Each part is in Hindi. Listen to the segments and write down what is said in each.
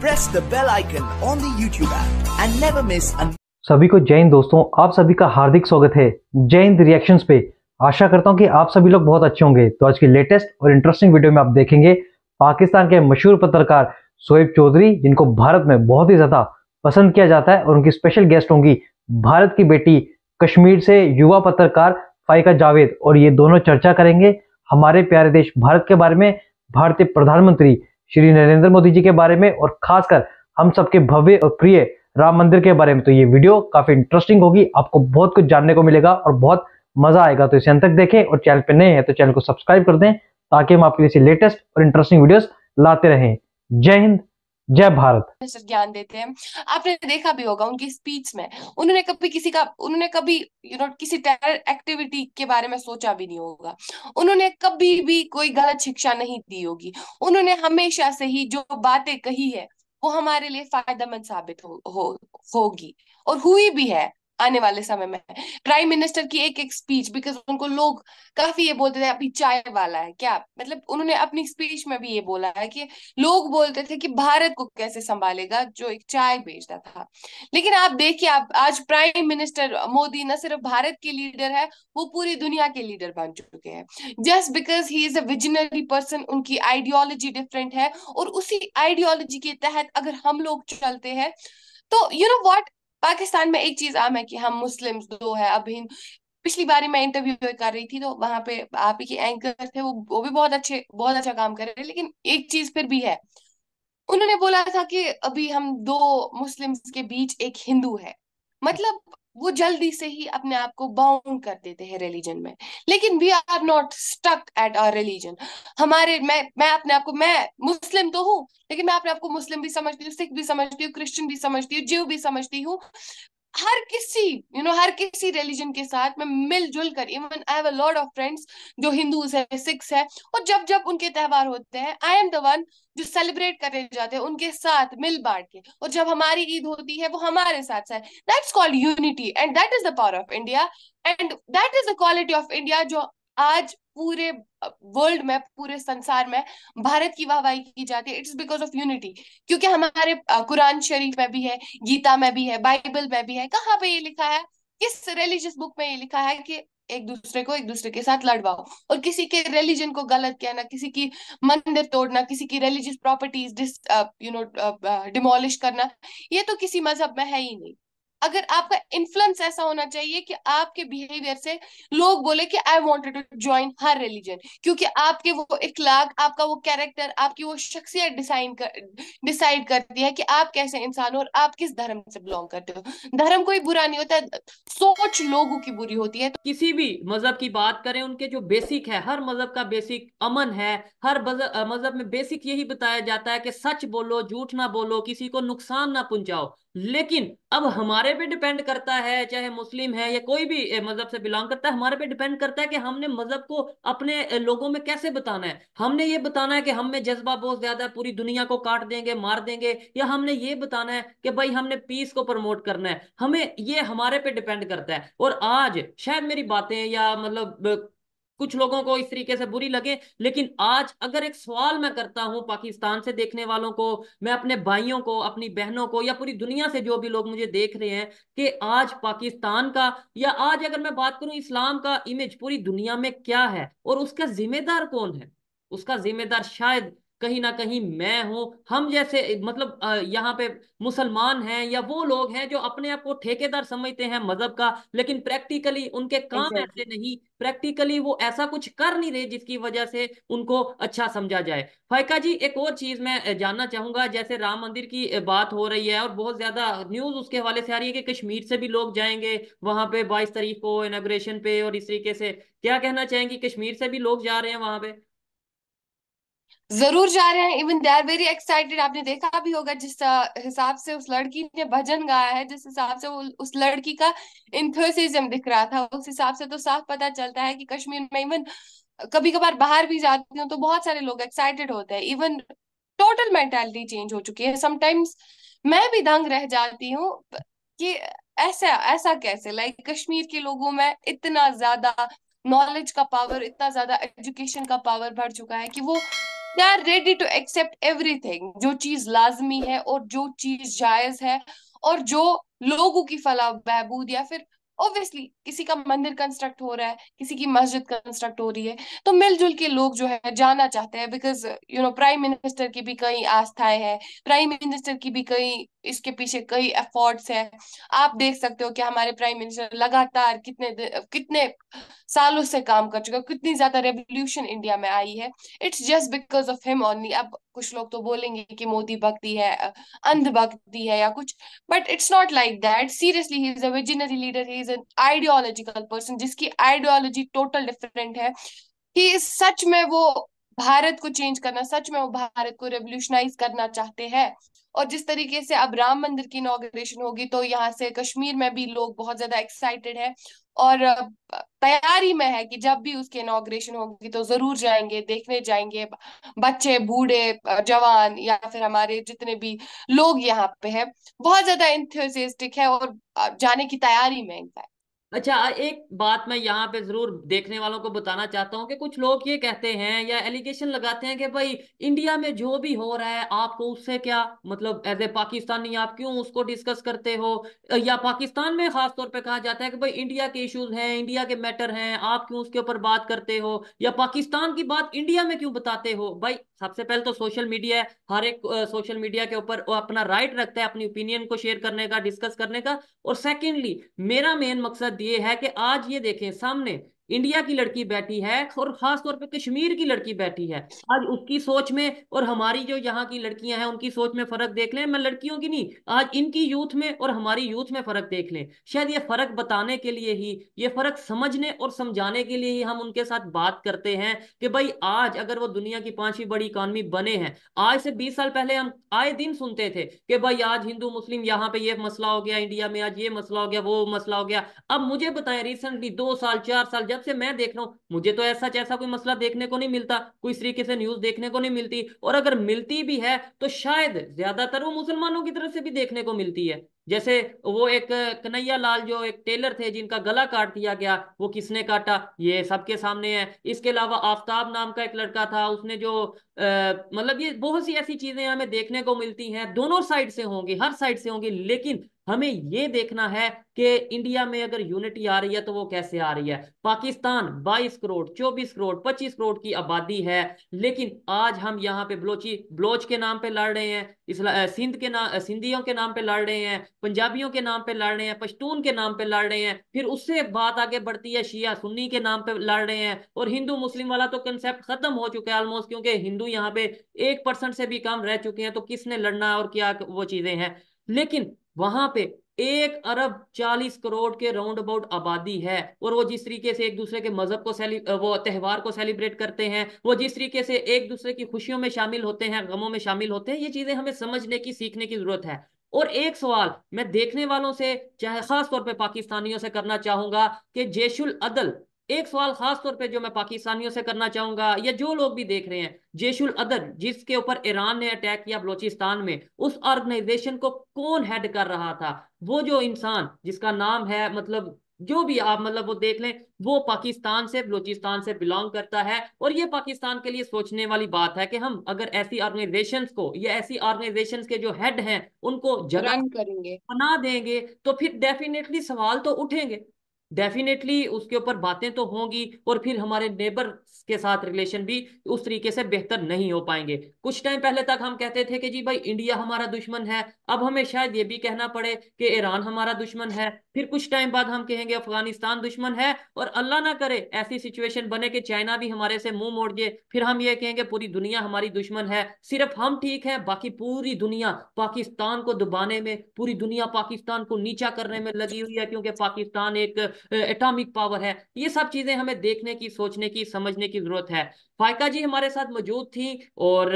press the bell icon on the YouTube app and never miss an सभी को जय हिंद दोस्तों आप सभी का हार्दिक स्वागत है जय हिंद रिएक्शंस पे आशा करता हूं कि आप सभी लोग बहुत अच्छे होंगे तो आज की लेटेस्ट और इंटरेस्टिंग वीडियो में आप देखेंगे पाकिस्तान के मशहूर पत्रकार सोएब चौधरी जिनको भारत में बहुत ही ज़्यादा पसंद किया जाता है और उनकी स्पेशल गेस्ट होंगी भारत की बेटी कश्मीर से युवा पत्रकार फाइका जावेद और ये दोनों चर्चा करेंगे हमारे प्यारे देश भारत के बारे में भारतीय प्रधानमंत्री श्री नरेंद्र मोदी जी के बारे में और खासकर हम सबके भव्य और प्रिय राम मंदिर के बारे में तो ये वीडियो काफी इंटरेस्टिंग होगी आपको बहुत कुछ जानने को मिलेगा और बहुत मजा आएगा तो इसे अंत तक देखें और चैनल पर नए हैं तो चैनल को सब्सक्राइब कर दें ताकि हम आपके लिए लेटेस्ट और इंटरेस्टिंग वीडियोस लाते रहें जय हिंद जय भारत ज्ञान देते हैं आपने देखा भी होगा उनकी स्पीच में उन्होंने कभी किसी का उन्होंने कभी यू you नो know, किसी टेरर एक्टिविटी के बारे में सोचा भी नहीं होगा उन्होंने कभी भी कोई गलत शिक्षा नहीं दी होगी उन्होंने हमेशा से ही जो बातें कही है वो हमारे लिए फायदेमंद साबित हो, हो होगी और हुई भी है आने वाले समय में प्राइम मिनिस्टर की एक एक स्पीच बिकॉज उनको लोग काफी ये बोलते थे अभी चाय वाला है क्या मतलब उन्होंने अपनी स्पीच में भी ये बोला है कि लोग बोलते थे कि भारत को कैसे संभालेगा जो एक चाय बेचता था लेकिन आप देखिए आप आज प्राइम मिनिस्टर मोदी न सिर्फ भारत के लीडर है वो पूरी दुनिया के लीडर बन चुके हैं just because he is a visionary person उनकी आइडियोलॉजी डिफरेंट है और उसी आइडियोलॉजी के तहत अगर हम लोग चलते हैं तो यू नो वॉट पाकिस्तान में एक चीज आम है कि हम मुस्लिम दो है अब हिंद पिछली बारी मैं इंटरव्यू कर रही थी तो वहां पे आप ही के एंकर थे वो वो भी बहुत अच्छे बहुत अच्छा काम कर रहे हैं लेकिन एक चीज फिर भी है उन्होंने बोला था कि अभी हम दो मुस्लिम्स के बीच एक हिंदू है मतलब वो जल्दी से ही अपने आप को बाउंड कर देते हैं रिलीजन में लेकिन we are not stuck at our religion हमारे मैं मैं अपने आप को मैं मुस्लिम तो हूँ लेकिन मैं अपने आप को मुस्लिम भी समझती हूँ सिख भी समझती हूँ क्रिश्चियन भी समझती हूँ जीव भी समझती हूँ हर किसी यू you नो know, हर किसी रिलीजन के साथ मैं मिलजुल कर even I have a lot of friends जो हिंदूज है सिख्स है और जब जब उनके त्यौहार होते हैं आई एम द वन जो सेलिब्रेट करने जाते हैं उनके साथ मिल बांट के और जब हमारी ईद होती है वो हमारे साथ है that's called unity and that is the power of India and that is the quality of India जो आज पूरे वर्ल्ड में पूरे संसार में भारत की वाहवाही की जाती है इट्स बिकॉज ऑफ यूनिटी क्योंकि हमारे कुरान शरीफ में भी है गीता में भी है बाइबल में भी है कहाँ पे ये लिखा है किस रिलीजियस बुक में ये लिखा है कि एक दूसरे को एक दूसरे के साथ लड़वाओ और किसी के रिलीजन को गलत कहना किसी की मंदिर तोड़ना किसी की religious properties you know demolish करना ये तो किसी मजहब में है ही नहीं अगर आपका इन्फ्लुएंस ऐसा होना चाहिए कि आपके बिहेवियर से लोग बोले कि आई वॉन्टेड टू ज्वाइन हर रिलीजन क्योंकि आपके वो इखलाक आपका वो कैरेक्टर आपकी वो शख्सियत डिसाइन कर डिसाइड करती है कि आप कैसे इंसान हो और आप किस धर्म से बिलोंग करते हो धर्म कोई बुरा नहीं होता सोच लोगों की बुरी होती है तो किसी भी मजहब की बात करें उनके जो बेसिक है हर मजहब का बेसिक अमन है हर मजहब में बेसिक यही बताया जाता है कि सच बोलो झूठ ना बोलो किसी को नुकसान ना पहुंचाओ लेकिन अब हमारे पे डिपेंड करता है चाहे मुस्लिम है या कोई भी मजहब से बिलोंग करता है हमारे पे डिपेंड करता है कि हमने मजहब को अपने लोगों में कैसे बताना है हमने ये बताना है कि हम में जज्बा बहुत ज्यादा है पूरी दुनिया को काट देंगे मार देंगे या हमने ये बताना है कि भाई हमने पीस को प्रमोट करना है हमें ये हमारे पे डिपेंड करता है और आज शायद मेरी बातें या मतलब कुछ लोगों को इस तरीके से बुरी लगे लेकिन आज अगर एक सवाल मैं करता हूं पाकिस्तान से देखने वालों को मैं अपने भाइयों को अपनी बहनों को या पूरी दुनिया से जो भी लोग मुझे देख रहे हैं कि आज पाकिस्तान का या आज अगर मैं बात करूं इस्लाम का इमेज पूरी दुनिया में क्या है और उसका जिम्मेदार कौन है उसका जिम्मेदार शायद कहीं ना कहीं मैं हूं हम जैसे मतलब यहाँ पे मुसलमान हैं या वो लोग हैं जो अपने आप को ठेकेदार समझते हैं मजहब का लेकिन प्रैक्टिकली उनके काम ऐसे नहीं प्रैक्टिकली वो ऐसा कुछ कर नहीं रहे जिसकी वजह से उनको अच्छा समझा जाए फायका जी एक और चीज मैं जानना चाहूंगा जैसे राम मंदिर की बात हो रही है और बहुत ज्यादा न्यूज उसके हवाले से आ रही है कि कश्मीर से भी लोग जाएंगे वहां पे बाईस तारीख को इनाग्रेशन पे और इस तरीके से क्या कहना चाहेंगी कश्मीर से भी लोग जा रहे हैं वहां पे जरूर जा रहे हैं even they are very excited आपने देखा भी होगा जिस हिसाब से उस लड़की ने भजन गाया है जिस हिसाब से वो उस लड़की का इंथोसिज्म दिख रहा था उस हिसाब से तो साफ पता चलता है कि कश्मीर में इवन कभी कभार बाहर भी जाती हूँ तो बहुत सारे लोग एक्साइटेड होते हैं इवन टोटल मेंटेलिटी चेंज हो चुकी है समटाइम्स मैं भी दंग रह जाती हूँ कि ऐसा ऐसा कैसे लाइक like, कश्मीर के लोगों में इतना ज्यादा नॉलेज का पावर इतना ज्यादा एजुकेशन का पावर भर चुका है कि वो they are ready to accept everything जो चीज लाजमी है और जो चीज जायज है और जो लोगों की फला बहबूद या फिर ऑब्वियसली किसी का मंदिर कंस्ट्रक्ट हो रहा है किसी की मस्जिद कंस्ट्रक्ट हो रही है तो मिलजुल के लोग जो है जाना चाहते हैं because you know prime minister की भी कई आस्थाएं हैं प्राइम मिनिस्टर की भी कई इसके पीछे कई एफर्ट्स हैं आप देख सकते हो कि हमारे प्राइम मिनिस्टर लगातार कितने कितने सालों से काम कर चुके कितनी ज्यादा रेवोल्यूशन इंडिया में आई है it's just because of him only अब कुछ लोग तो बोलेंगे कि मोदी भक्ति है अंध भक्ति है या कुछ but it's not like that seriously he is a visionary leader he is an ideological person जिसकी आइडियोलॉजी टोटल डिफरेंट है कि सच में वो भारत को चेंज करना सच में वो भारत को रेवोल्यूशनाइज करना चाहते हैं और जिस तरीके से अब राम मंदिर की इनोग्रेशन होगी तो यहाँ से कश्मीर में भी लोग बहुत ज्यादा एक्साइटेड है और तैयारी में है कि जब भी उसकी इनोग्रेशन होगी तो जरूर जाएंगे देखने जाएंगे बच्चे बूढ़े जवान या फिर हमारे जितने भी लोग यहाँ पे हैं बहुत ज्यादा इंथ्योसिस्टिक है और जाने की तैयारी में है अच्छा एक बात मैं यहाँ पे जरूर देखने वालों को बताना चाहता हूँ कि कुछ लोग ये कहते हैं या एलिगेशन लगाते हैं कि भाई इंडिया में जो भी हो रहा है आपको उससे क्या मतलब एज ए पाकिस्तानी आप क्यों उसको डिस्कस करते हो या पाकिस्तान में खास तौर पे कहा जाता है कि भाई इंडिया के इश्यूज हैं इंडिया के मैटर हैं आप क्यों उसके ऊपर बात करते हो या पाकिस्तान की बात इंडिया में क्यों बताते हो भाई सबसे पहले तो सोशल मीडिया है हर एक सोशल मीडिया के ऊपर अपना राइट रखता है अपनी ओपिनियन को शेयर करने का डिस्कस करने का और सेकेंडली मेरा मेन मकसद दिए है कि आज ये देखें सामने इंडिया की लड़की बैठी है और खास तौर पे कश्मीर की लड़की बैठी है आज उसकी सोच में और हमारी जो यहाँ की लड़कियां हैं उनकी सोच में फर्क देख लें मैं लड़कियों की नहीं आज इनकी यूथ में और हमारी यूथ में फर्क देख लें शायद ये फर्क बताने के लिए ही ये फर्क समझने और समझाने के लिए ही हम उनके साथ बात करते हैं कि भाई आज अगर वो दुनिया की पांचवी बड़ी इकानमी बने हैं आज से बीस साल पहले हम आए दिन सुनते थे कि भाई आज हिंदू मुस्लिम यहाँ पे ये मसला हो गया इंडिया में आज ये मसला हो गया वो मसला हो गया अब मुझे बताएं रिसेंटली दो साल चार साल जब जब से मैं देख रहा हूँ मुझे तो ऐसा जैसा कोई मसला देखने को नहीं मिलता कोई इस तरीके से न्यूज देखने को नहीं मिलती और अगर मिलती भी है तो शायद ज्यादातर वो मुसलमानों की तरफ से भी देखने को मिलती है जैसे वो एक कन्हैया लाल जो एक टेलर थे जिनका गला काट दिया गया वो किसने काटा ये सबके सामने है इसके अलावा आफ्ताब नाम का एक लड़का था उसने जो मतलब ये बहुत सी ऐसी चीजें हमें देखने को मिलती हैं दोनों साइड से होंगी हर साइड से होंगी लेकिन हमें ये देखना है कि इंडिया में अगर यूनिटी आ रही है तो वो कैसे आ रही है पाकिस्तान 22 करोड़ 24 करोड़ 25 करोड़ की आबादी है लेकिन आज हम यहाँ पे ब्लोची ब्लोच के नाम पे लड़ रहे हैं इस्ला सिंध के नाम सिंधियों के नाम पे लड़ रहे हैं पंजाबियों के नाम पे लड़ रहे हैं पश्तून के नाम पे लड़ रहे हैं फिर उससे बात आगे बढ़ती है शिया सुन्नी के नाम पे लड़ रहे हैं और हिंदू मुस्लिम वाला तो कंसेप्ट खत्म हो चुका है ऑलमोस्ट क्योंकि हिंदू यहाँ पे एक परसेंट से भी कम रह चुके हैं तो किसने लड़ना और क्या वो चीजें हैं लेकिन वहां पे एक अरब चालीस करोड़ के राउंड अबाउट आबादी है और वो जिस तरीके से एक दूसरे के मजहब को वो त्यौहार को सेलिब्रेट करते हैं वो जिस तरीके से एक दूसरे की खुशियों में शामिल होते हैं गमों में शामिल होते हैं ये चीजें हमें समझने की सीखने की जरूरत है और एक सवाल मैं देखने वालों से चाहे खास तौर पे पाकिस्तानियों से करना चाहूंगा कि जेशुल अदल एक सवाल खास तौर पे जो मैं पाकिस्तानियों से करना चाहूंगा या जो लोग भी देख रहे हैं जेशुल अदर जिसके ऊपर ईरान ने अटैक किया बलोचिस्तान में उस ऑर्गेनाइजेशन को कौन हेड कर रहा था वो जो इंसान जिसका नाम है मतलब जो भी आप मतलब वो देख लें वो पाकिस्तान से बलूचिस्तान से बिलोंग करता है और ये पाकिस्तान के लिए सोचने वाली बात है कि हम अगर ऐसी ऑर्गेनाइजेशन को या ऐसी ऑर्गेनाइजेशन के जो हेड हैं उनको जगह करेंगे बना देंगे तो फिर डेफिनेटली सवाल तो उठेंगे डेफिनेटली उसके ऊपर बातें तो होंगी और फिर हमारे नेबर के साथ रिलेशन भी उस तरीके से बेहतर नहीं हो पाएंगे कुछ टाइम पहले तक हम कहते थे कि जी भाई इंडिया हमारा दुश्मन है अब हमें शायद ये भी कहना पड़े कि ईरान हमारा दुश्मन है फिर कुछ टाइम बाद हम कहेंगे अफगानिस्तान दुश्मन है और अल्लाह ना करे ऐसी सिचुएशन बने कि चाइना भी हमारे से मुंह मोड़ जाए फिर हम ये कहेंगे पूरी दुनिया हमारी दुश्मन है सिर्फ हम ठीक है बाकी पूरी दुनिया पाकिस्तान को दबाने में पूरी दुनिया पाकिस्तान को नीचा करने में लगी हुई है क्योंकि पाकिस्तान एक एटॉमिक पावर है ये सब चीजें हमें देखने की सोचने की समझने की जरूरत है फायका जी हमारे साथ मौजूद थी और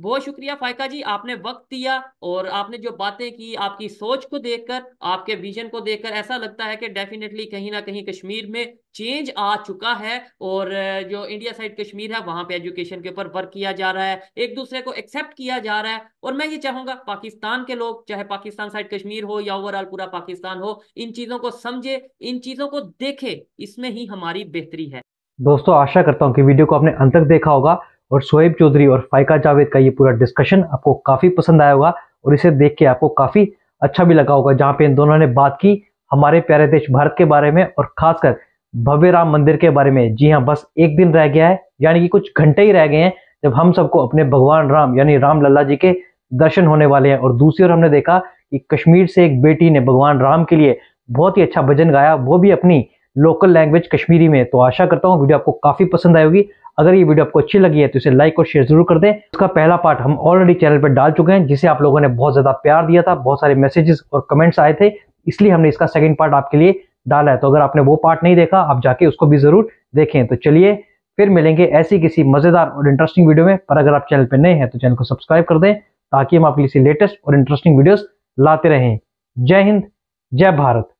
बहुत शुक्रिया फायका जी आपने वक्त दिया और आपने जो बातें की आपकी सोच को देखकर आपके विजन को देखकर ऐसा लगता है कि डेफिनेटली कहीं ना कहीं कश्मीर में चेंज आ चुका है और जो इंडिया साइड कश्मीर है वहां पे एजुकेशन के ऊपर वर्क किया जा रहा है एक दूसरे को एक्सेप्ट किया जा रहा है और मैं ये चाहूंगा पाकिस्तान के लोग चाहे पाकिस्तान साइड कश्मीर हो या ओवरऑल पूरा पाकिस्तान हो इन चीजों को समझे इन चीज चीजों को देखे इसमें ही हमारी बेहतरी है दोस्तों आशा करता हूँ कि वीडियो को आपने अंत तक देखा होगा और सोएब चौधरी और फाइका जावेद का ये पूरा डिस्कशन आपको काफ़ी पसंद आया होगा और इसे देख के आपको काफ़ी अच्छा भी लगा होगा जहाँ पे इन दोनों ने बात की हमारे प्यारे देश भारत के बारे में और खासकर भव्य राम मंदिर के बारे में जी हाँ बस एक दिन रह गया है यानी कि कुछ घंटे ही रह गए हैं जब हम सबको अपने भगवान राम यानी राम लल्ला जी के दर्शन होने वाले हैं और दूसरी ओर हमने देखा कि कश्मीर से एक बेटी ने भगवान राम के लिए बहुत ही अच्छा भजन गाया वो भी अपनी लोकल लैंग्वेज कश्मीरी में तो आशा करता हूँ वीडियो आपको काफ़ी पसंद आई होगी अगर ये वीडियो आपको अच्छी लगी है तो इसे लाइक और शेयर जरूर कर दें उसका पहला पार्ट हम ऑलरेडी चैनल पर डाल चुके हैं जिसे आप लोगों ने बहुत ज़्यादा प्यार दिया था बहुत सारे मैसेजेस और कमेंट्स आए थे इसलिए हमने इसका सेकेंड पार्ट आपके लिए डाला है तो अगर आपने वो पार्ट नहीं देखा आप जाके उसको भी ज़रूर देखें तो चलिए फिर मिलेंगे ऐसी किसी मज़ेदार और इंटरेस्टिंग वीडियो में पर अगर आप चैनल पर नए हैं तो चैनल को सब्सक्राइब कर दें ताकि हम आपके लिए लेटेस्ट और इंटरेस्टिंग वीडियोस लाते रहें जय हिंद जय भारत